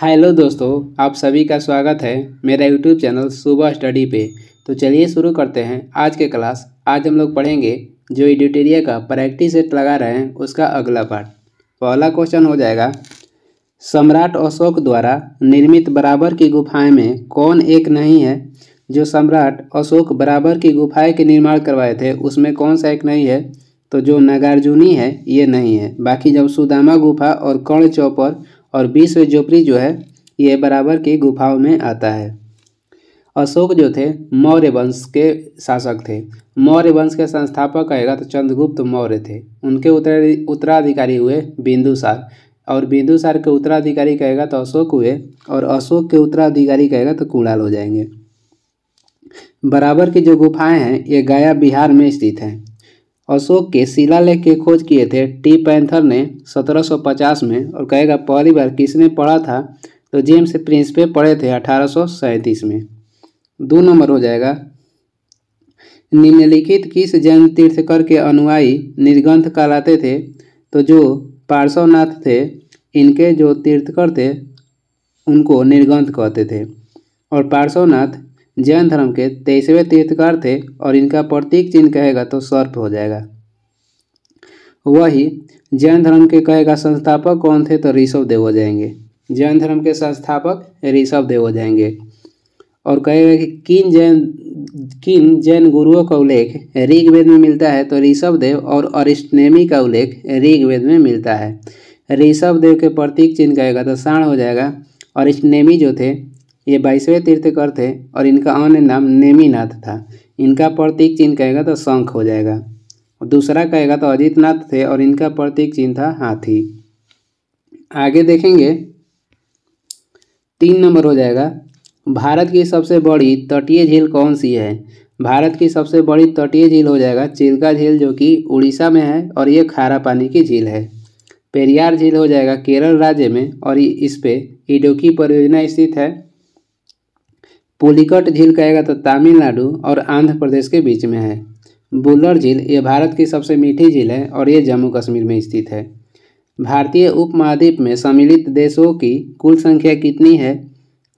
hello दोस्तों आप सभी का स्वागत है मेरा यूट्यूब चैनल सुबह स्टडी पे तो चलिए शुरू करते हैं आज के क्लास आज हम लोग पढ़ेंगे जो एडिटेरिया का प्रैक्टिस सेट लगा रहे हैं उसका अगला पार्ट पहला क्वेश्चन हो जाएगा सम्राट अशोक द्वारा निर्मित बराबर की गुफाएं में कौन एक नहीं है जो सम्राट अशोक बराबर की गुफाएँ के निर्माण करवाए थे उसमें कौन सा एक नहीं है तो जो नागार्जुनी है ये नहीं है बाकी जब सुदामा गुफा और कर्ण चौपर और विश्व जोपरी जो है ये बराबर की गुफाओं में आता है अशोक जो थे मौर्य वंश के शासक थे मौर्य वंश के संस्थापक कहेगा तो चंद्रगुप्त मौर्य थे उनके उत्तराधिकारी हुए बिंदुसार और बिंदुसार के उत्तराधिकारी कहेगा तो अशोक हुए और अशोक के उत्तराधिकारी कहेगा तो कुणाल हो जाएंगे बराबर की जो गुफाएं हैं ये गया बिहार में स्थित हैं अशोक के शिलालेख की खोज किए थे टी पैंथर ने 1750 में और कहेगा पहली बार किसने पढ़ा था तो जेम्स प्रिंसपे पढ़े थे अठारह में दो नंबर हो जाएगा निम्नलिखित किस जैन तीर्थकर के अनुयायी निर्गंथ कहलाते थे तो जो पार्श्वनाथ थे इनके जो तीर्थकर थे उनको निर्गंथ कहते थे और पार्श्वनाथ जैन धर्म के तेईसवें तीर्थकार थे और इनका प्रतीक चिन्ह कहेगा तो सर्प हो जाएगा वही जैन धर्म के कहेगा संस्थापक कौन थे तो ऋषभ देव हो जाएंगे जैन धर्म के संस्थापक ऋषभ देव हो जाएंगे और कहेगा कि किन जैन किन जैन गुरुओं का उल्लेख ऋग्वेद में मिलता है तो ऋषभ देव और अरिष्टनेमी का उल्लेख ऋग्वेद में मिलता है ऋषभ देव के प्रतीक चिन्ह कहेगा तो साण हो जाएगा और अरिष्टनेमी जो थे ये बाईसवें तीर्थकर थे और इनका अन्य नाम नेमीनाथ था इनका प्रतीक चिन्ह कहेगा तो शंख हो जाएगा दूसरा कहेगा तो अजितनाथ थे और इनका प्रतीक चिन्ह था हाथी आगे देखेंगे तीन नंबर हो जाएगा भारत की सबसे बड़ी तटीय झील कौन सी है भारत की सबसे बड़ी तटीय झील हो जाएगा चिल्का झील जो कि उड़ीसा में है और ये खारा पानी की झील है पेरियार झील हो जाएगा केरल राज्य में और इस पे इडोकी परियोजना स्थित है पुलिकट झील कहेगा तो तमिलनाडु और आंध्र प्रदेश के बीच में है बुल्लर झील ये भारत की सबसे मीठी झील है और ये जम्मू कश्मीर में स्थित है भारतीय उपमहाद्वीप में सम्मिलित देशों की कुल संख्या कितनी है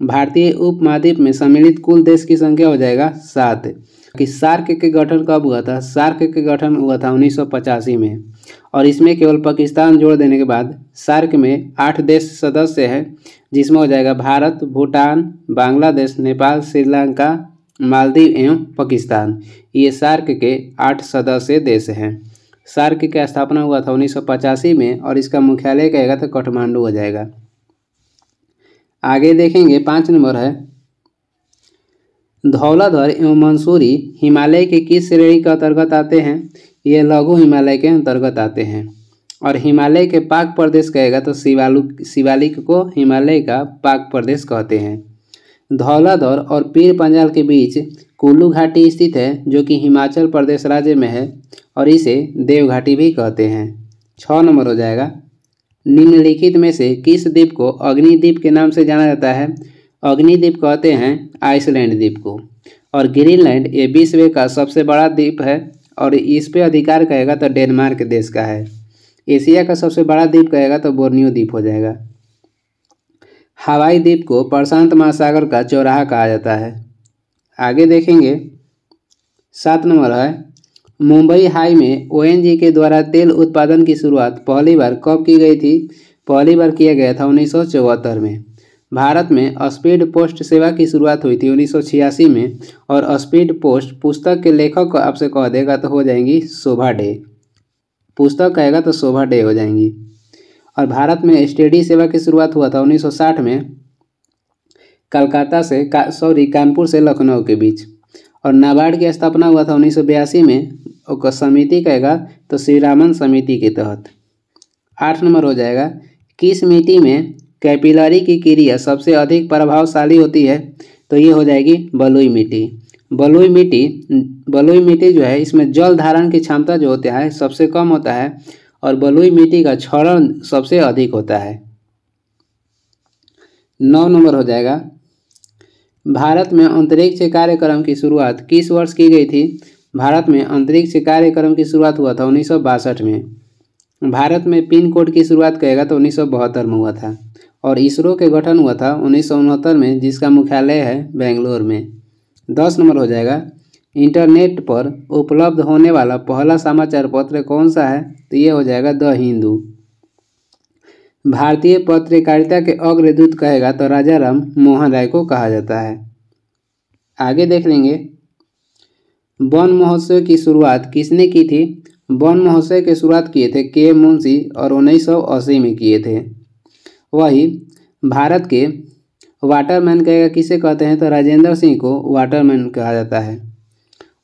भारतीय उपमहाद्वीप में सम्मिलित कुल देश की संख्या हो जाएगा सात कि सार्क के गठन कब हुआ था सार्क के गठन हुआ था उन्नीस में और इसमें केवल पाकिस्तान जोड़ देने के बाद सार्क में आठ देश सदस्य हैं जिसमें हो जाएगा भारत भूटान बांग्लादेश नेपाल श्रीलंका मालदीव एवं पाकिस्तान ये सार्क के आठ सदस्य देश हैं सार्क की स्थापना हुआ था उन्नीस में और इसका मुख्यालय कहेगा तो काठमांडू हो जाएगा आगे देखेंगे पाँच नंबर है धौलाधर एवं मंसूरी हिमालय के किस श्रेणी के अंतर्गत आते हैं ये लघु हिमालय के अंतर्गत आते हैं और हिमालय के पाक प्रदेश कहेगा तो शिवालु शिवालिक को हिमालय का पाक प्रदेश कहते हैं धौलाधर और पीर पंजाल के बीच कुल्लू घाटी स्थित है जो कि हिमाचल प्रदेश राज्य में है और इसे देवघाटी भी कहते हैं छः नंबर हो जाएगा निम्नलिखित में से किस द्वीप को अग्निद्वीप के नाम से जाना जाता है अग्निद्वीप कहते हैं आइसलैंड द्वीप को और ग्रीनलैंड ये विश्व का सबसे बड़ा द्वीप है और इस पे अधिकार कहेगा तो डेनमार्क देश का है एशिया का सबसे बड़ा द्वीप कहेगा तो बोर्नियो द्वीप हो जाएगा हवाई द्वीप को प्रशांत महासागर का चौराहा कहा जाता है आगे देखेंगे सात नंबर है मुंबई हाई में ओएनजी के द्वारा तेल उत्पादन की शुरुआत पहली बार कब की गई थी पहली बार किया गया था उन्नीस में भारत में स्पीड पोस्ट सेवा की शुरुआत हुई थी उन्नीस में और स्पीड पोस्ट पुस्तक के लेखक को आपसे कह देगा तो हो जाएंगी शोभा डे पुस्तक कहेगा तो शोभा डे हो जाएंगी और भारत में स्टेडी सेवा की शुरुआत हुआ था 1960 में कलकत्ता से का सॉरी कानपुर से लखनऊ के बीच और नाबार्ड की स्थापना हुआ था उन्नीस में और समिति कहेगा तो श्री रामन समिति के तहत आठ नंबर हो जाएगा किस मिट्टी में कैपिलरी की क्रिया सबसे अधिक प्रभावशाली होती है तो ये हो जाएगी बलुई मिट्टी बलुई मिट्टी बलुई मिट्टी जो है इसमें जल धारण की क्षमता जो होता है सबसे कम होता है और बलुई मिट्टी का क्षरण सबसे अधिक होता है नौ नंबर हो जाएगा भारत में अंतरिक्ष कार्यक्रम की शुरुआत किस वर्ष की गई थी भारत में अंतरिक्ष कार्यक्रम की शुरुआत हुआ था उन्नीस में भारत में पिन कोड की शुरुआत कहेगा तो उन्नीस में हुआ था और इसरो के गठन हुआ था उन्नीस में जिसका मुख्यालय है बेंगलोर में दस नंबर हो जाएगा इंटरनेट पर उपलब्ध होने वाला पहला समाचार पत्र कौन सा है तो ये हो जाएगा द हिंदू भारतीय पत्रकारिता के अग्रदूत कहेगा तो राजा राम मोहन राय को कहा जाता है आगे देख लेंगे वन महोत्सव की शुरुआत किसने की थी वन महोत्सव की शुरुआत किए थे के मुंशी और उन्नीस सौ अस्सी में किए थे वही भारत के वाटरमैन कहेगा किसे कहते हैं तो राजेंद्र सिंह को वाटरमैन कहा जाता है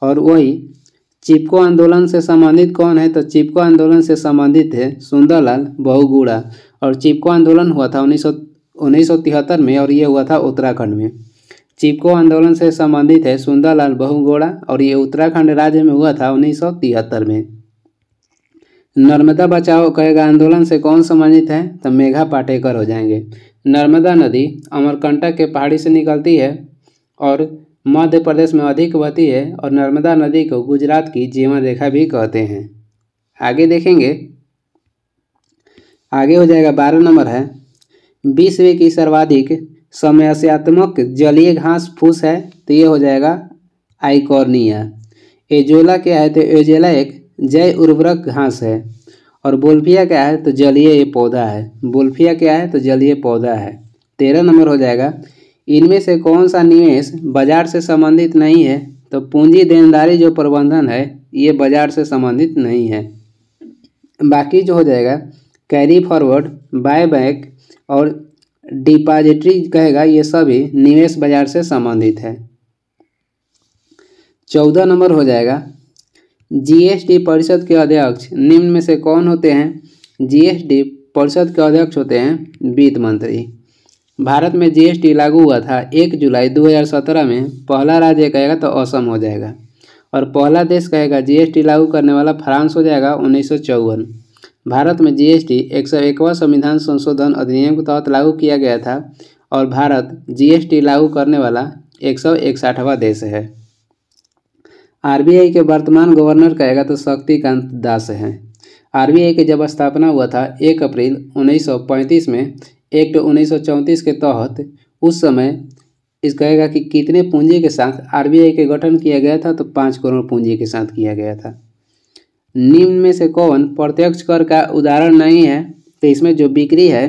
और वही चिपको आंदोलन से संबंधित कौन है तो चिपको आंदोलन से संबंधित है सुंदरलाल बहुगुड़ा और चिपको आंदोलन हुआ था उन्नीस उन्नीस में और ये हुआ था उत्तराखंड में चिपको आंदोलन से संबंधित है सुंदरलाल बहुगोड़ा और ये उत्तराखंड राज्य में हुआ था उन्नीस में नर्मदा बचाओ कहेगा आंदोलन से कौन संबंधित है तो मेघा पाटेकर हो जाएंगे नर्मदा नदी अमरकंटक के पहाड़ी से निकलती है और मध्य प्रदेश में अधिक बहती है और नर्मदा नदी को गुजरात की जीवन रेखा भी कहते हैं आगे देखेंगे आगे हो जाएगा बारह नंबर है विश्व की सर्वाधिक समस्यात्मक जलीय घास फूस है तो ये हो जाएगा आइकॉर्निया एजोला क्या है तो एजोला एक जय उर्वरक घास है और बोल्फिया क्या है तो जलीय ये पौधा है बोल्फिया क्या है तो जलीय पौधा है तेरह नंबर हो जाएगा इनमें से कौन सा निवेश बाजार से संबंधित नहीं है तो पूंजी देनदारी जो प्रबंधन है ये बाजार से संबंधित नहीं है बाकी जो हो जाएगा कैरी फॉरवर्ड बाय बैक और डिपॉजिटरी कहेगा ये सभी निवेश बाजार से संबंधित है चौदह नंबर हो जाएगा जीएसटी परिषद के अध्यक्ष निम्न में से कौन होते हैं जीएसटी परिषद के अध्यक्ष होते हैं वित्त मंत्री भारत में जीएसटी लागू हुआ था एक जुलाई 2017 में पहला राज्य कहेगा तो असम हो जाएगा और पहला देश कहेगा जीएसटी लागू करने वाला फ्रांस हो जाएगा उन्नीस भारत में जीएसटी एक सौ संविधान संशोधन अधिनियम के तहत लागू किया गया था और भारत जीएसटी लागू करने वाला एक सौ इकसठवा देश है आरबीआई के वर्तमान गवर्नर कहेगा तो शक्तिकांत दास हैं आरबीआई के जब स्थापना हुआ था एक अप्रैल 1935 में एक्ट 1934 के तहत उस समय इस कहेगा कि कितने पूंजी के साथ आरबीआई के गठन किया गया था तो पाँच करोड़ पूंजी के साथ किया गया था निम्न में से कौन प्रत्यक्ष कर का उदाहरण नहीं है तो इसमें जो बिक्री है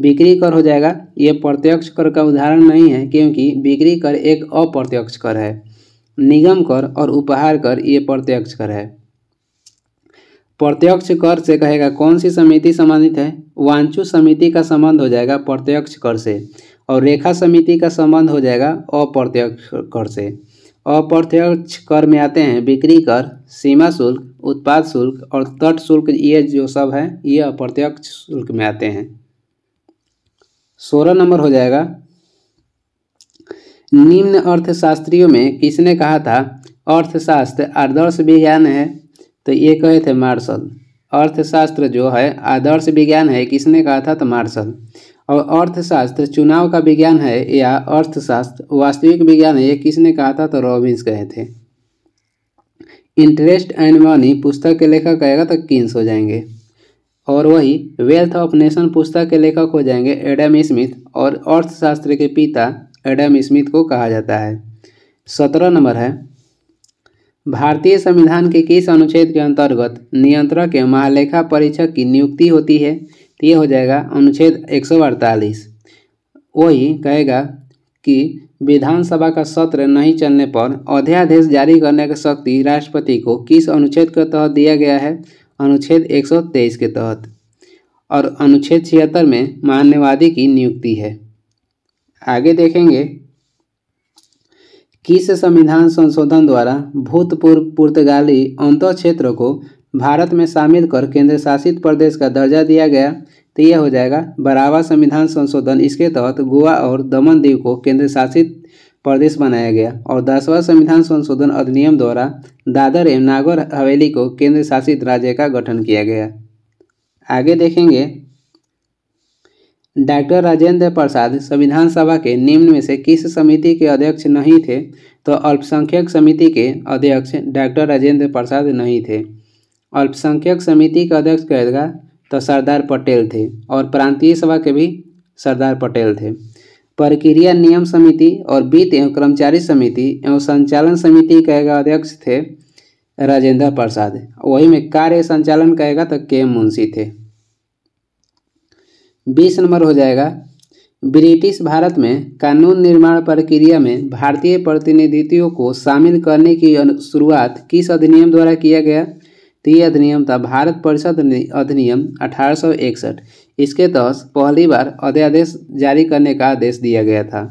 बिक्री कर हो जाएगा ये प्रत्यक्ष कर का उदाहरण नहीं है क्योंकि बिक्री कर एक अप्रत्यक्ष कर है निगम कर और उपहार कर ये प्रत्यक्ष कर है प्रत्यक्ष कर से कहेगा कौन सी समिति संबंधित है वांचु समिति का संबंध हो जाएगा प्रत्यक्ष कर से और रेखा समिति का संबंध हो जाएगा अप्रत्यक्ष कर से अप्रत्यक्ष कर में आते हैं बिक्री कर सीमा शुल्क उत्पाद शुल्क और तट शुल्क ये जो सब है ये अप्रत्यक्ष शुल्क में आते हैं सोलह नंबर हो जाएगा निम्न अर्थशास्त्रियों में किसने कहा था अर्थशास्त्र आदर्श विज्ञान है तो ये कहे थे मार्शल अर्थशास्त्र जो है आदर्श विज्ञान है किसने कहा था तो मार्शल और अर्थशास्त्र चुनाव का विज्ञान है या अर्थशास्त्र वास्तविक विज्ञान है ये किसने कहा था तो रॉबिन्स कहे थे इंटरेस्ट एंड मनी पुस्तक के लेखक आएगा तो किन्स हो जाएंगे और वही वेल्थ ऑफ नेशन पुस्तक के लेखक हो जाएंगे एडम स्मिथ और अर्थशास्त्र के पिता एडम स्मिथ को कहा जाता है सत्रह नंबर है भारतीय संविधान के किस अनुच्छेद के अंतर्गत नियंत्रक के महालेखा परीक्षक की नियुक्ति होती है तो ये हो जाएगा अनुच्छेद एक वही कहेगा कि विधानसभा का सत्र नहीं चलने पर अध्यादेश जारी करने की शक्ति राष्ट्रपति को किस अनुच्छेद के तहत दिया गया है अनुच्छेद 123 के तहत और अनुच्छेद छिहत्तर में मान्यवादी की नियुक्ति है आगे देखेंगे किस संविधान संशोधन द्वारा भूतपूर्व पुर्तगाली अंत क्षेत्र को भारत में शामिल कर केंद्र शासित प्रदेश का दर्जा दिया गया तो यह हो जाएगा बरावा संविधान संशोधन इसके तहत गोवा और दमन दीव को केंद्र शासित प्रदेश बनाया गया और दसवां संविधान संशोधन अधिनियम द्वारा दादर एवं नागर हवेली को केंद्र शासित राज्य का गठन किया गया आगे देखेंगे डॉक्टर राजेंद्र प्रसाद संविधान सभा के निम्न में से किस समिति के अध्यक्ष नहीं थे तो अल्पसंख्यक समिति के अध्यक्ष डॉक्टर राजेंद्र प्रसाद नहीं थे अल्पसंख्यक समिति का अध्यक्ष कहेगा तो सरदार पटेल थे और प्रांतीय सभा के भी सरदार पटेल थे प्रक्रिया नियम समिति और वित्त एवं कर्मचारी समिति एवं संचालन समिति कहेगा अध्यक्ष थे राजेंद्र प्रसाद वही में कार्य संचालन कहेगा तो के मुंशी थे बीस नंबर हो जाएगा ब्रिटिश भारत में कानून निर्माण प्रक्रिया में भारतीय प्रतिनिधित्व को शामिल करने की शुरुआत किस अधिनियम द्वारा किया गया ये अधिनियम था भारत परिषद अधिनियम अठारह इसके तहत पहली बार अध्यादेश जारी करने का आदेश दिया गया था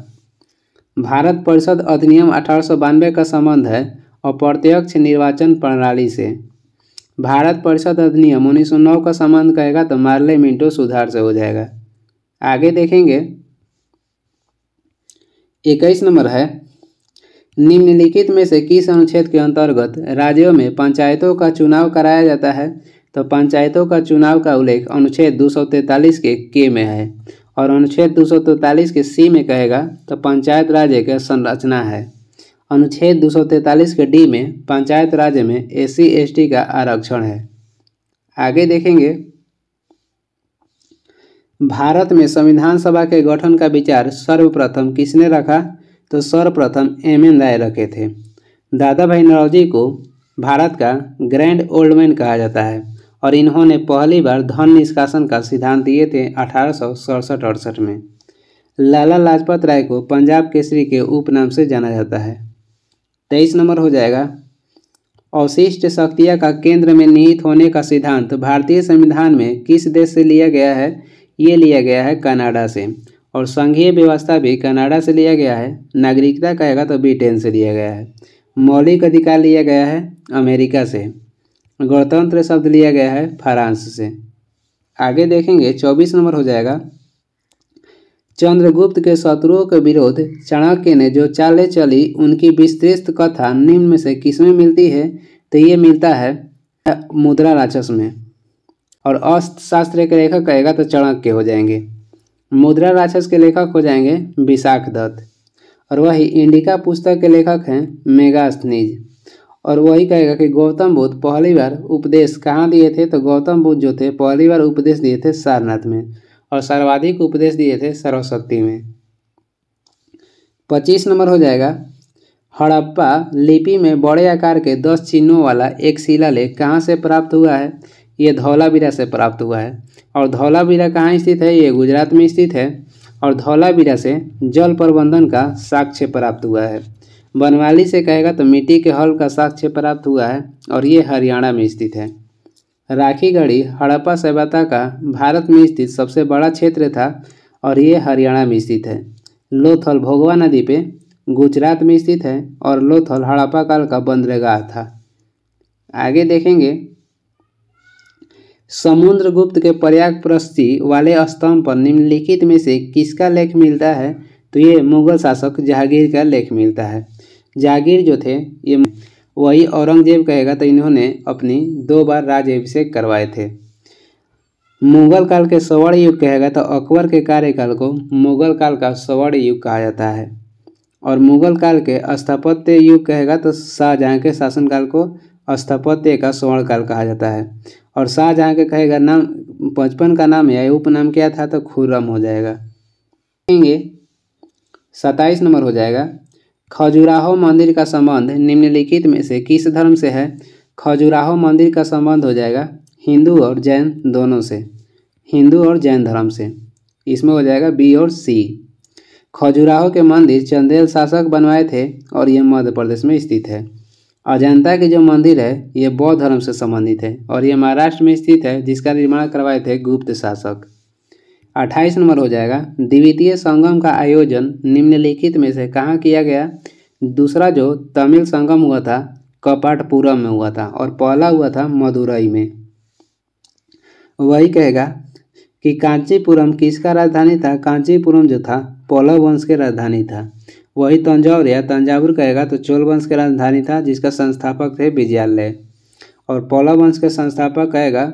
भारत परिषद अधिनियम अठारह का संबंध है अप्रत्यक्ष निर्वाचन प्रणाली से भारत परिषद अधिनियम उन्नीस का संबंध कहेगा तो मार्ले मिंटो सुधार से हो जाएगा आगे देखेंगे इक्कीस नंबर है निम्नलिखित में से किस अनुच्छेद के अंतर्गत राज्यों में पंचायतों का चुनाव कराया जाता है तो पंचायतों का चुनाव का उल्लेख अनुच्छेद दो के के में है और अनुच्छेद दो के सी में कहेगा तो पंचायत राज्य का संरचना है अनुच्छेद दो के डी में पंचायत राज्य में एस सी का आरक्षण है आगे देखेंगे भारत में संविधान सभा के गठन का विचार सर्वप्रथम किसने रखा तो सर्वप्रथम एम एन राय रखे थे दादा भाई नौरोजी को भारत का ग्रैंड ओल्ड मैन कहा जाता है और इन्होंने पहली बार धन निष्कासन का सिद्धांत दिए थे अठारह सौ में लाला लाजपत राय को पंजाब केसरी के उपनाम से जाना जाता है तेईस नंबर हो जाएगा अवशिष्ट शक्तियाँ का केंद्र में निहित होने का सिद्धांत भारतीय संविधान में किस देश से लिया गया है ये लिया गया है कनाडा से और संघीय व्यवस्था भी कनाडा से लिया गया है नागरिकता कहेगा तो ब्रिटेन से लिया गया है मौलिक अधिकार लिया गया है अमेरिका से गणतंत्र शब्द लिया गया है फ्रांस से आगे देखेंगे चौबीस नंबर हो जाएगा चंद्रगुप्त के शत्रुओं के विरोध चाणक्य ने जो चाले चली उनकी विस्तृत कथा निम्न में से किसमें मिलती है तो ये मिलता है मुद्रा राक्षस में और अर्थशास्त्र के लेखक कहेगा तो चाणक्य हो जाएंगे मुद्रा राक्षस के लेखक हो जाएंगे विशाख दत्त और वही इंडिका पुस्तक के लेखक हैं मेगा स्नीज और वही कहेगा कि गौतम बुद्ध पहली बार उपदेश कहाँ दिए थे तो गौतम बुद्ध जो थे पहली बार उपदेश दिए थे सारनाथ में और सर्वाधिक उपदेश दिए थे सर्वशक्ति में पच्चीस नंबर हो जाएगा हड़प्पा लिपि में बड़े आकार के दस चिन्हों वाला एक शिला लेख कहाँ से प्राप्त हुआ है ये धौलावीरा से प्राप्त हुआ है और धौलावीरा कहाँ स्थित है ये गुजरात में स्थित है और धौलावीरा से जल प्रबंधन का साक्ष्य प्राप्त हुआ है बनवाली से कहेगा तो मिट्टी के हल का साक्ष्य प्राप्त हुआ है और ये हरियाणा में स्थित है राखी गढ़ी हड़प्पा सभ्यता का भारत में स्थित सबसे बड़ा क्षेत्र था और ये हरियाणा में स्थित है लोथल भोगवा नदी पे गुजरात में स्थित है और लोथल हड़प्पा काल का बंदरगाह था आगे देखेंगे समुद्रगुप्त के प्रयाग प्रस्थि वाले स्तंभ पर निम्नलिखित में से किसका लेख मिलता है तो ये मुगल शासक जहांगीर का लेख मिलता है जहांगीर जो थे ये वही औरंगजेब कहेगा तो इन्होंने अपनी दो बार अभिषेक करवाए थे मुगल काल के सवर्ण युग कहेगा तो अकबर के कार्यकाल को मुगल काल का सवर्ण युग कहा जाता है और मुगल काल के स्थापत्य युग कहेगा तो शाहजहाँ के शासनकाल को स्थापत्य का स्वर्ण काल कहा जाता है और शाहजहाँ के कहेगा नाम बचपन का नाम या उपनाम क्या था तो खुर्रम हो जाएगा कहेंगे सत्ताईस नंबर हो जाएगा खजुराहो मंदिर का संबंध निम्नलिखित में से किस धर्म से है खजुराहो मंदिर का संबंध हो जाएगा हिंदू और जैन दोनों से हिंदू और जैन धर्म से इसमें हो जाएगा बी और सी खजुराहो के मंदिर चंदेल शासक बनवाए थे और यह मध्य प्रदेश में स्थित है अजंता के जो मंदिर है ये बौद्ध धर्म से संबंधित है और ये महाराष्ट्र में स्थित है जिसका निर्माण करवाए थे गुप्त शासक अट्ठाईस नंबर हो जाएगा द्वितीय संगम का आयोजन निम्नलिखित में से कहाँ किया गया दूसरा जो तमिल संगम हुआ था कपाटपुरम में हुआ था और पहला हुआ था मदुरई में वही कहेगा कि कांचीपुरम किसका राजधानी था कांचीपुरम जो था पौलव वंश के राजधानी था वही तंजावर या तंजावुर कहेगा तो चोल वंश की राजधानी था जिसका संस्थापक थे विजयालय और पौला वंश का संस्थापक कहेगा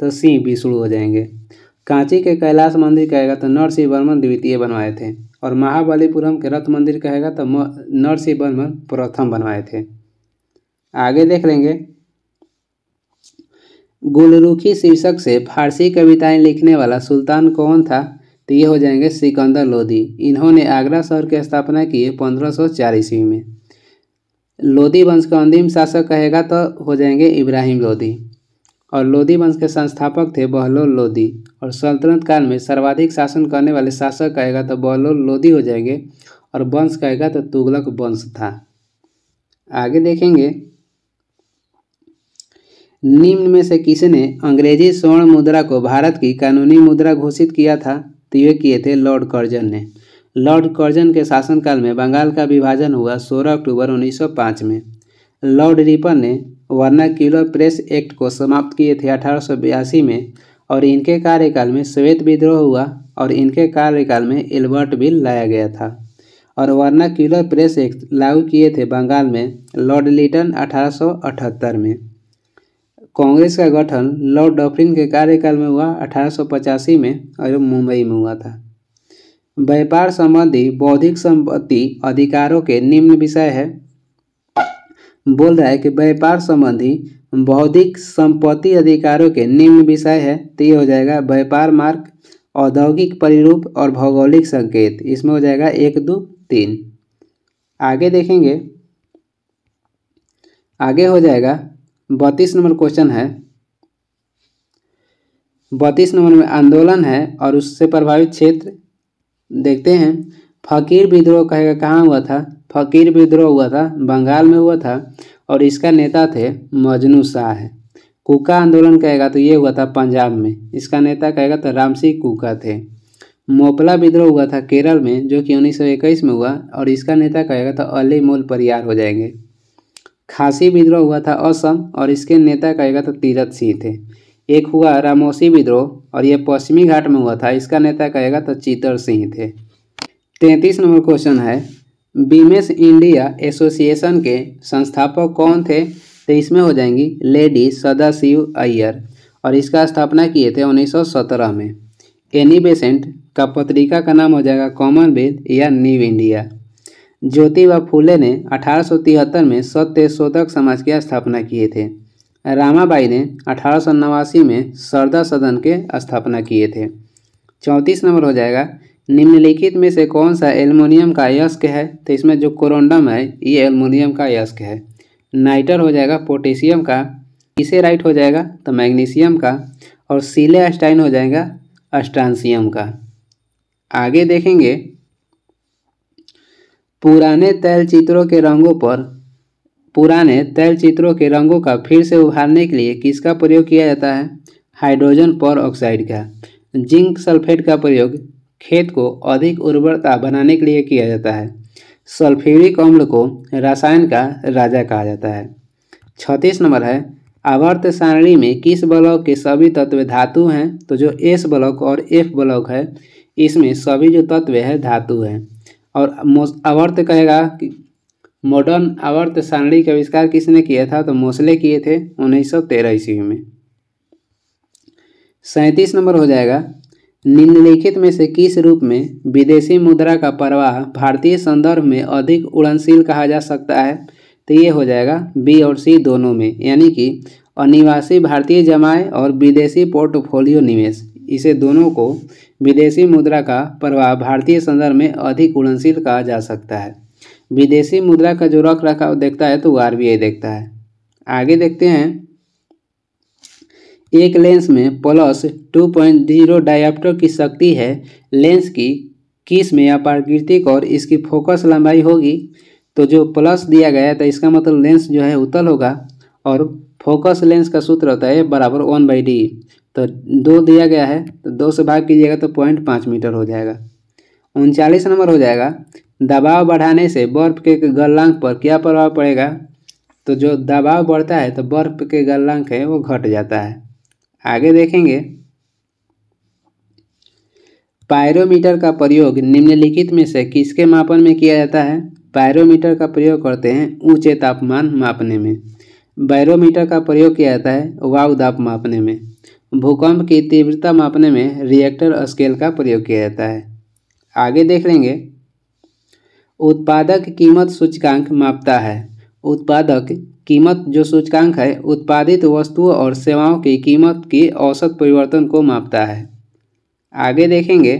तो सिंह भी शुरू हो जाएंगे कांची के कैलाश मंदिर कहेगा तो नरसिंह वर्मन द्वितीय बनवाए थे और महाबलीपुरम के रथ मंदिर कहेगा तो नरसिंह वर्मन प्रथम बनवाए थे आगे देख लेंगे गुलरुखी शीर्षक से फारसी कविताएं लिखने वाला सुल्तान कौन था तो ये हो जाएंगे सिकंदर लोधी इन्होंने आगरा शहर की स्थापना की है पंद्रह सौ चार ईस्वी में लोधी वंश का अंतिम शासक कहेगा तो हो जाएंगे इब्राहिम लोधी और लोधी वंश के संस्थापक थे बहलोल लोधी और सल्तनत काल में सर्वाधिक शासन करने वाले शासक कहेगा तो बहलोल लोधी हो जाएंगे और वंश कहेगा तो तुगलक वंश था आगे देखेंगे निम्न में से किसने अंग्रेजी स्वर्ण मुद्रा को भारत की कानूनी मुद्रा घोषित किया था ये किए थे लॉर्ड कर्जन ने लॉर्ड कर्जन के शासनकाल में बंगाल का विभाजन हुआ 16 अक्टूबर 1905 में लॉर्ड रिपन ने वर्नाक्यूलर प्रेस एक्ट को समाप्त किए थे अठारह में और इनके कार्यकाल में श्वेत विद्रोह हुआ और इनके कार्यकाल में एल्बर्ट बिल लाया गया था और वर्नाक्यूलर प्रेस एक्ट लागू किए थे बंगाल में लॉर्ड लिटन अठारह में कांग्रेस का गठन लॉर्ड डफरिन के कार्यकाल में हुआ अठारह में और मुंबई में हुआ था व्यापार संबंधी बौद्धिक संपत्ति अधिकारों के निम्न विषय है बोल रहा है कि व्यापार संबंधी बौद्धिक संपत्ति अधिकारों के निम्न विषय है तो ये हो जाएगा व्यापार मार्ग औद्योगिक परिरूप और भौगोलिक संकेत इसमें हो जाएगा एक दो तीन आगे देखेंगे आगे हो जाएगा बत्तीस नंबर क्वेश्चन है बत्तीस नंबर में आंदोलन है और उससे प्रभावित क्षेत्र देखते हैं फकीर विद्रोह कहेगा कहाँ हुआ था फकीर विद्रोह हुआ था बंगाल में हुआ था और इसका नेता थे मजनू शाह है कुका आंदोलन कहेगा तो ये हुआ था पंजाब में इसका नेता कहेगा तो राम सिंह कुका थे मोपला विद्रोह हुआ था केरल में जो कि 1921 में हुआ और इसका नेता कहेगा तो अली मोल परियार हो जाएंगे खासी विद्रोह हुआ था असम और इसके नेता कहेगा तो तीरथ सिंह थे एक हुआ रामोसी विद्रोह और यह पश्चिमी घाट में हुआ था इसका नेता कहेगा तो चीतर सिंह थे तैंतीस नंबर क्वेश्चन है बीमेस इंडिया एसोसिएशन के संस्थापक कौन थे तो इसमें हो जाएंगी लेडी सदाशिव अय्यर और इसका स्थापना किए थे 1917 में एनी बेसेंट का पत्रिका का नाम हो जाएगा कॉमन वेद या न्यू इंडिया ज्योतिबा फूले ने अठारह में सत्य शोधक समाज की स्थापना किए थे रामाबाई ने अठारह में सरदा सदन के स्थापना किए थे चौंतीस नंबर हो जाएगा निम्नलिखित में से कौन सा एल्युमिनियम का यश्क है तो इसमें जो कोरोंडम है ये एल्युमिनियम का यश्क है नाइटर हो जाएगा पोटेशियम का इसे राइट हो जाएगा तो मैग्नीशियम का और सीले स्टाइन हो जाएगा अस्ट्रांसियम का आगे देखेंगे पुराने तैल चित्रों के रंगों पर पुराने तैल चित्रों के रंगों का फिर से उभारने के लिए किसका प्रयोग किया जाता है हाइड्रोजन पर ऑक्साइड का जिंक सल्फेट का प्रयोग खेत को अधिक उर्वरता बनाने के लिए किया जाता है सल्फ्यूरिक अम्ल को रसायन का राजा कहा जाता है छत्तीस नंबर है आवर्त सारणी में किस ब्लॉक के सभी तत्व धातु हैं तो जो एस ब्लॉक और एफ ब्लॉक है इसमें सभी जो तत्व है धातु हैं और अवर्त कहेगा कि मॉडर्न अवर्त सारणी का आविष्कार किसने किया था तो मोसले किए थे 1913 ईस्वी में सैंतीस नंबर हो जाएगा निम्नलिखित में से किस रूप में विदेशी मुद्रा का प्रवाह भारतीय संदर्भ में अधिक उड़नशील कहा जा सकता है तो ये हो जाएगा बी और सी दोनों में यानी कि अनिवासी भारतीय जमाएँ और विदेशी पोर्टफोलियो निवेश इसे दोनों को विदेशी मुद्रा का प्रभाव भारतीय संदर्भ में अधिक उड़नशील कहा जा सकता है विदेशी मुद्रा का जो रख रखाव देखता है तो वो आर देखता है आगे देखते हैं एक लेंस में plus two point zero dioptre की शक्ति है लेंस की किस में अपारकृतिक और इसकी फोकस लंबाई होगी तो जो प्लस दिया गया है तो इसका मतलब लेंस जो है उतल होगा और फोकस लेंस का सूत्र होता है बराबर वन बाई डी तो दो दिया गया है तो दो से भाग कीजिएगा तो पॉइंट पाँच मीटर हो जाएगा उनचालीस नंबर हो जाएगा दबाव बढ़ाने से बर्फ के गलनांक पर क्या प्रभाव पड़ेगा तो जो दबाव बढ़ता है तो बर्फ के गलनांक है वो घट जाता है आगे देखेंगे पायरोमीटर का प्रयोग निम्नलिखित में से किसके मापन में किया जाता है पायरोमीटर का प्रयोग करते हैं ऊंचे तापमान मापने में बैरोमीटर का प्रयोग किया जाता है वायु दाप मापने में भूकंप की तीव्रता मापने में रिएक्टर स्केल का प्रयोग किया जाता है आगे देख लेंगे उत्पादक कीमत सूचकांक मापता है उत्पादक कीमत जो सूचकांक है उत्पादित वस्तुओं और सेवाओं की कीमत की औसत परिवर्तन को मापता है आगे देखेंगे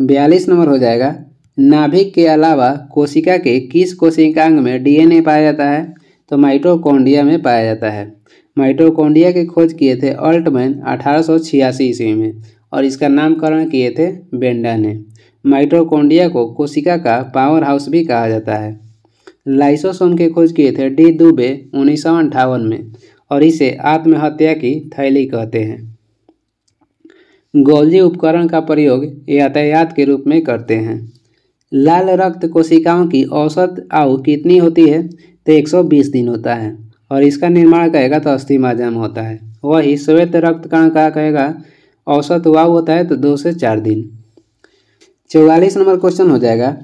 बयालीस नंबर हो जाएगा नाभिक के अलावा कोशिका के किस कोशिकांग में डीएनए पाया जाता है तो माइटोकॉन्ड्रिया में पाया जाता है माइटोकोंडिया की खोज किए थे अल्टमैन अठारह ईस्वी में और इसका नामकरण किए थे बेंडा ने माइटोकोंडिया को कोशिका का पावर हाउस भी कहा जाता है लाइसोसोम के खोज किए थे डी दुबे उन्नीस में और इसे आत्महत्या की थैली कहते हैं गोल्जी उपकरण का प्रयोग यातायात के रूप में करते हैं लाल रक्त कोशिकाओं की औसत आयु कितनी होती है तो 120 दिन होता है और इसका निर्माण कहेगा तो अस्थि माध्यम होता है वही श्वेत कण का कहेगा औसत वाव होता है तो दो से चार दिन चौवालीस नंबर क्वेश्चन हो जाएगा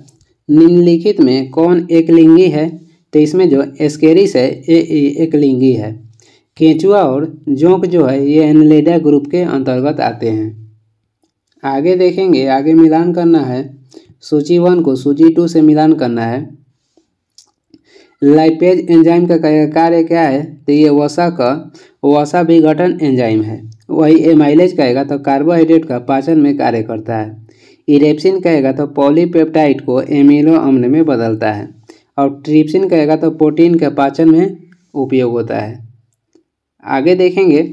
निम्नलिखित में कौन एक लिंगी है तो इसमें जो एस्केरिस है ये एक लिंगी है केंचुआ और जोंक जो है ये एनलेडा ग्रुप के अंतर्गत आते हैं आगे देखेंगे आगे मिलान करना है सूची वन को सूची टू से मिलान करना है लाइपेज एंजाइम का कार्य क्या है तो ये वसा का वसा विघटन एंजाइम है वही एमाइलेज कहेगा तो कार्बोहाइड्रेट का पाचन में कार्य करता है इरेप्सिन कहेगा तो पॉलीपेप्टाइड को एमिनो अम्ल में बदलता है और ट्रिप्सिन कहेगा तो प्रोटीन के पाचन में उपयोग होता है आगे देखेंगे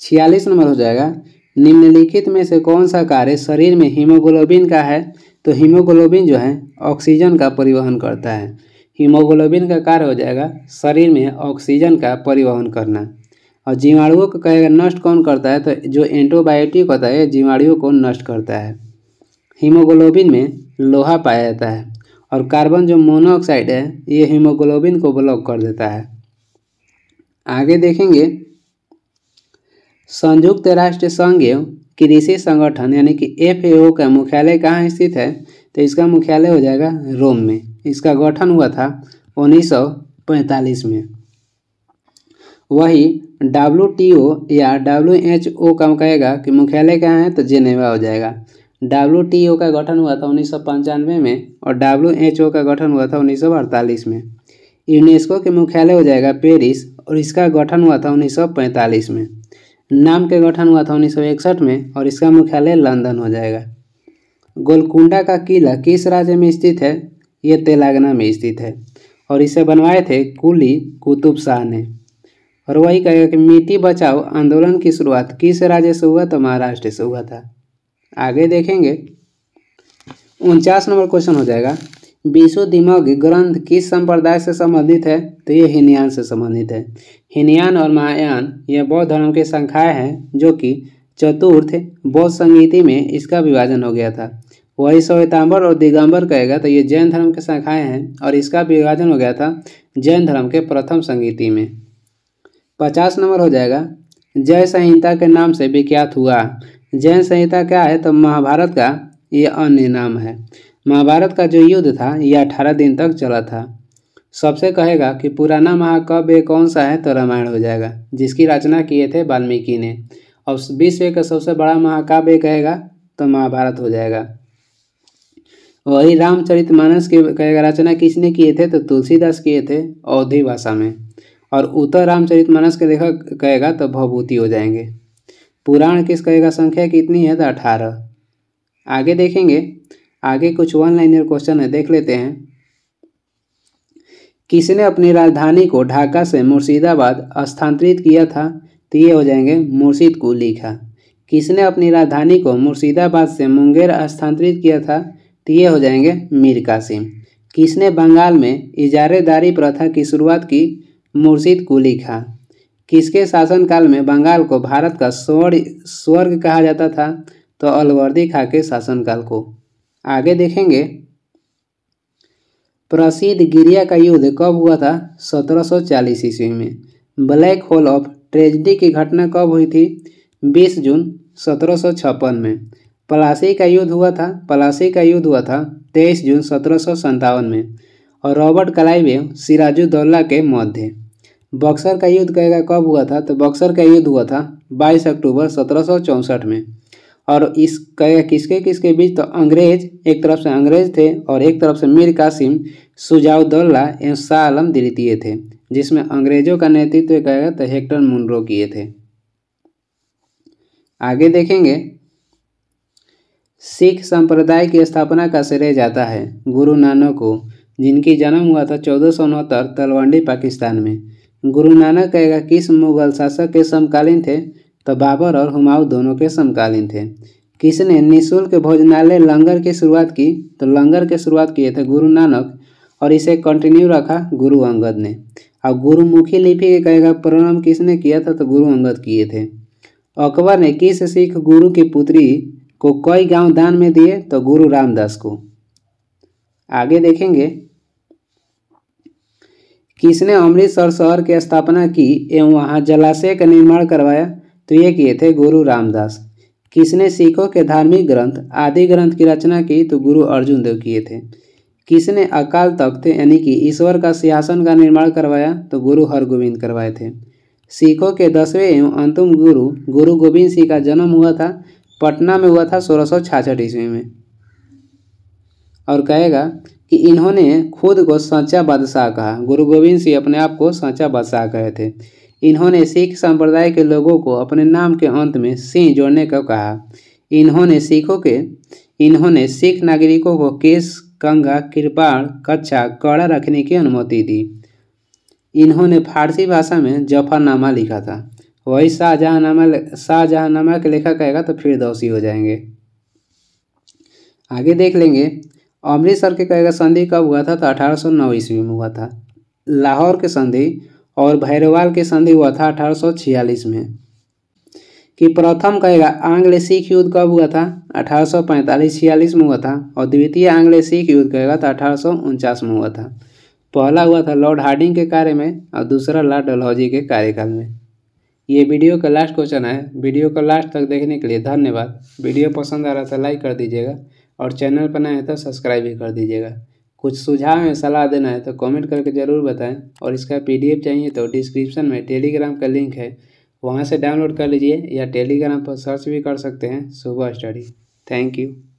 छियालीस नंबर हो जाएगा निम्नलिखित में से कौन सा कार्य शरीर में हीमोग्लोबिन का है तो हीमोग्लोबिन जो है ऑक्सीजन का परिवहन करता है हीमोग्लोबिन का कार्य हो जाएगा शरीर में ऑक्सीजन का परिवहन करना और जीवाणुओं को कहेगा नष्ट कौन करता है तो जो एंटीबायोटिक होता है जीवाणुओं को नष्ट करता है हीमोग्लोबिन में लोहा पाया जाता है और कार्बन जो मोनोऑक्साइड है ये हीमोग्लोबिन को ब्लॉक कर देता है आगे देखेंगे संयुक्त राष्ट्र संघ कृषि संगठन यानी कि एफएओ का मुख्यालय कहाँ स्थित है तो इसका मुख्यालय हो जाएगा रोम में इसका गठन हुआ था 1945 में वही डब्ल्यू टी ओ या डब्ल्यू एच ओ का कहेगा कि मुख्यालय कहाँ है तो जेनेवा हो जाएगा डब्ल्यू टी ओ का गठन हुआ था उन्नीस में और डब्ल्यू एच ओ का गठन हुआ था उन्नीस में यूनेस्को के मुख्यालय हो जाएगा पेरिस और इसका गठन हुआ था उन्नीस में नाम के गठन हुआ था उन्नीस में और इसका मुख्यालय लंदन हो जाएगा गोलकुंडा का किला किस राज्य में स्थित है ये तेलंगाना में स्थित है और इसे बनवाए थे कुली कुतुब शाह ने और वही कहेगा कि मिट्टी बचाओ आंदोलन की शुरुआत किस राज्य से हुआ तो महाराष्ट्र से हुआ था आगे देखेंगे उनचास नंबर क्वेश्चन हो जाएगा दिमग ग्रंथ किस संप्रदाय से संबंधित है तो ये हिनयान से संबंधित है हिनयान और महायान ये बौद्ध धर्म के शाखाएँ हैं जो कि चतुर्थ बौद्ध संगीति में इसका विभाजन हो गया था वही श्वेतांबर और दिगंबर कहेगा तो ये जैन धर्म के शाखाएँ हैं और इसका विभाजन हो गया था जैन धर्म के प्रथम संगीति में पचास नंबर हो जाएगा जय संहिता के नाम से विख्यात हुआ जैन संहिता क्या है तो महाभारत का ये अन्य नाम है महाभारत का जो युद्ध था यह अठारह दिन तक चला था सबसे कहेगा कि पुराना महाकाव्य कौन सा है तो रामायण हो जाएगा जिसकी रचना किए थे वाल्मीकि ने और विश्व का सबसे बड़ा महाकाव्य कहेगा तो महाभारत हो जाएगा वही रामचरित मानस की कहेगा रचना किसने किए थे तो तुलसीदास किए थे अवधि भाषा में और उत्तर रामचरित मानस के देखा कहेगा तो भवभूति हो जाएंगे पुराण किस कहेगा संख्या कितनी है तो अठारह आगे देखेंगे आगे कुछ वन लाइनर क्वेश्चन है देख लेते हैं किसने अपनी राजधानी को ढाका से मुर्शिदाबाद स्थानांतरित किया था तो ये हो जाएंगे मुर्शिद लिखा किसने अपनी राजधानी को मुर्शिदाबाद से मुंगेर स्थानांतरित किया था तो ये हो जाएंगे मीर कासिम किसने बंगाल में इजारेदारी प्रथा की शुरुआत की मुर्शिद को लिखा किसके शासनकाल में बंगाल को भारत का स्वर्ण स्वर्ग कहा जाता था तो अलवर्दी खा के शासनकाल को आगे देखेंगे प्रसिद्ध गिरिया का युद्ध कब हुआ था 1740 ईस्वी में ब्लैक होल ऑफ ट्रेजडी की घटना कब हुई थी 20 जून 1756 में पलासी का युद्ध हुआ था पलासी का युद्ध हुआ था 23 जून सत्रह में और रॉबर्ट कलाइवेव सिराजुद्दौला के मध्य बक्सर का युद्ध कहेगा कब हुआ था तो बक्सर का युद्ध हुआ था 22 अक्टूबर सत्रह में और इस किसके किसके बीच तो अंग्रेज एक तरफ से अंग्रेज थे और एक तरफ से मीर कासिम सुजाउदौला एवं शाह आलम थे जिसमें अंग्रेजों का नेतृत्व कहेगा तो हेक्टर मुनरो किए थे आगे देखेंगे सिख संप्रदाय की स्थापना का श्रेय जाता है गुरु नानक को जिनकी जन्म हुआ था चौदह सौ उनहत्तर तलवंडी पाकिस्तान में गुरु नानक कहेगा किस मुगल शासक के समकालीन थे तो बाबर और हुमाऊ दोनों के समकालीन थे किसने निःशुल्क भोजनालय लंगर की शुरुआत की तो लंगर के शुरुआत किए थे गुरु नानक और इसे कंटिन्यू रखा गुरु अंगद ने और गुरुमुखी लिपि के कहेगा प्रणाम किसने किया था तो गुरु अंगद किए थे अकबर ने किस सिख गुरु की पुत्री को कई गांव दान में दिए तो गुरु रामदास को आगे देखेंगे किसने अमृतसर शहर की स्थापना की एवं वहां जलाशय का निर्माण करवाया तो ये किए थे गुरु रामदास किसने सिखों के धार्मिक ग्रंथ आदि ग्रंथ की रचना की तो गुरु अर्जुन देव किए थे किसने अकाल तख्त यानी कि ईश्वर का सिंहासन का निर्माण करवाया तो गुरु हरगोविंद करवाए थे सिखों के दसवें एवं अंतिम गुरु गुरु गोविंद सिंह का जन्म हुआ था पटना में हुआ था सोलह सौ छाछठ ईस्वी में और कहेगा कि इन्होंने खुद को सच्चा बादशाह कहा गुरु गोविंद सिंह अपने आप को सच्चा बादशाह कहे थे इन्होंने सिख संप्रदाय के लोगों को अपने नाम के अंत में सिंह जोड़ने को कहा इन्होंने सिखों के इन्होंने सिख नागरिकों को केस कंगा कृपाण कच्छा कड़ा रखने की अनुमति दी इन्होंने फारसी भाषा में जफरनामा लिखा था वही शाहजहानामा शाहजहानामा के लेखक कहेगा तो फिर दोषी हो जाएंगे आगे देख लेंगे अमृतसर के कहेगा संधि कब हुआ था तो नौ ईस्वी में हुआ था लाहौर के संधि और भैरवाल की संधि हुआ था अठारह में कि प्रथम कहेगा आंग्ल सिख युद्ध कब हुआ था अठारह सौ में हुआ था और द्वितीय आंग्ल सिख युद्ध कहेगा तो अठारह में हुआ था पहला हुआ था लॉर्ड हार्डिंग के कार्य में और दूसरा लॉर्ड डलहौजी के कार्यकाल में ये वीडियो का लास्ट क्वेश्चन है वीडियो को लास्ट तक देखने के लिए धन्यवाद वीडियो पसंद आ रहा था लाइक तो कर दीजिएगा और चैनल पर नए तो सब्सक्राइब भी कर दीजिएगा कुछ सुझाव या सलाह देना है तो कमेंट करके ज़रूर बताएं और इसका पीडीएफ चाहिए तो डिस्क्रिप्शन में टेलीग्राम का लिंक है वहाँ से डाउनलोड कर लीजिए या टेलीग्राम पर सर्च भी कर सकते हैं सुबह स्टडी थैंक यू